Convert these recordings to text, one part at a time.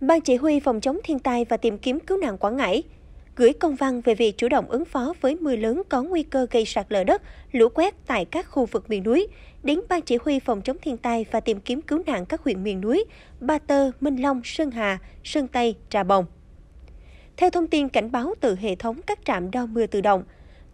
Ban Chỉ huy Phòng chống thiên tai và tìm kiếm cứu nạn Quảng Ngãi gửi công văn về việc chủ động ứng phó với mưa lớn có nguy cơ gây sạt lở đất, lũ quét tại các khu vực miền núi, đến Ban Chỉ huy Phòng chống thiên tai và tìm kiếm cứu nạn các huyện miền núi Ba Tơ, Minh Long, Sơn Hà, Sơn Tây, Trà Bồng. Theo thông tin cảnh báo từ hệ thống các trạm đo mưa tự động,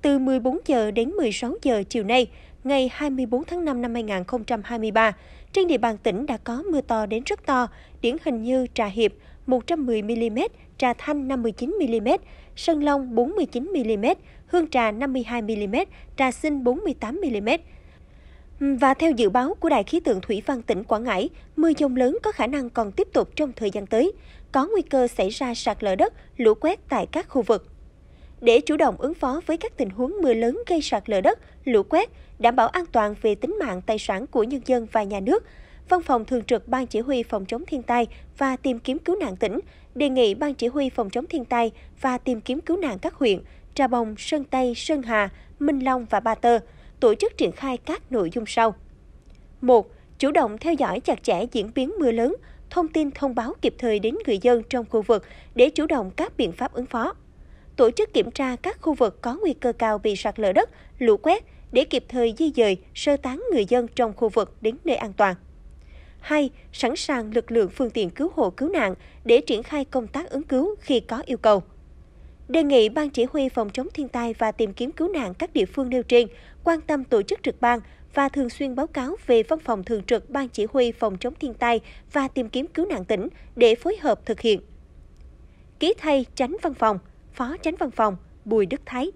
từ 14 giờ đến 16 giờ chiều nay, ngày 24 tháng 5 năm 2023, trên địa bàn tỉnh đã có mưa to đến rất to, điển hình như Trà Hiệp 110mm, Trà Thanh 59mm, Sơn Long 49mm, Hương Trà 52mm, Trà Sinh 48mm. Và theo dự báo của Đài khí tượng Thủy văn tỉnh Quảng Ngãi, mưa dông lớn có khả năng còn tiếp tục trong thời gian tới. Có nguy cơ xảy ra sạt lở đất, lũ quét tại các khu vực để chủ động ứng phó với các tình huống mưa lớn gây sạt lở đất, lũ quét, đảm bảo an toàn về tính mạng tài sản của nhân dân và nhà nước. Văn phòng Thường trực Ban Chỉ huy Phòng chống thiên tai và tìm kiếm cứu nạn tỉnh đề nghị Ban Chỉ huy Phòng chống thiên tai và tìm kiếm cứu nạn các huyện Trà Bồng, Sơn Tây, Sơn Hà, Minh Long và Ba Tơ tổ chức triển khai các nội dung sau. 1. Chủ động theo dõi chặt chẽ diễn biến mưa lớn, thông tin thông báo kịp thời đến người dân trong khu vực để chủ động các biện pháp ứng phó tổ chức kiểm tra các khu vực có nguy cơ cao bị sạt lở đất, lũ quét để kịp thời di dời, sơ tán người dân trong khu vực đến nơi an toàn. 2. Sẵn sàng lực lượng phương tiện cứu hộ cứu nạn để triển khai công tác ứng cứu khi có yêu cầu. Đề nghị Ban Chỉ huy Phòng chống thiên tai và tìm kiếm cứu nạn các địa phương nêu trên quan tâm tổ chức trực ban và thường xuyên báo cáo về Văn phòng Thường trực Ban Chỉ huy Phòng chống thiên tai và tìm kiếm cứu nạn tỉnh để phối hợp thực hiện. Ký thay tránh văn phòng – Phó tránh Văn phòng Bùi Đức Thái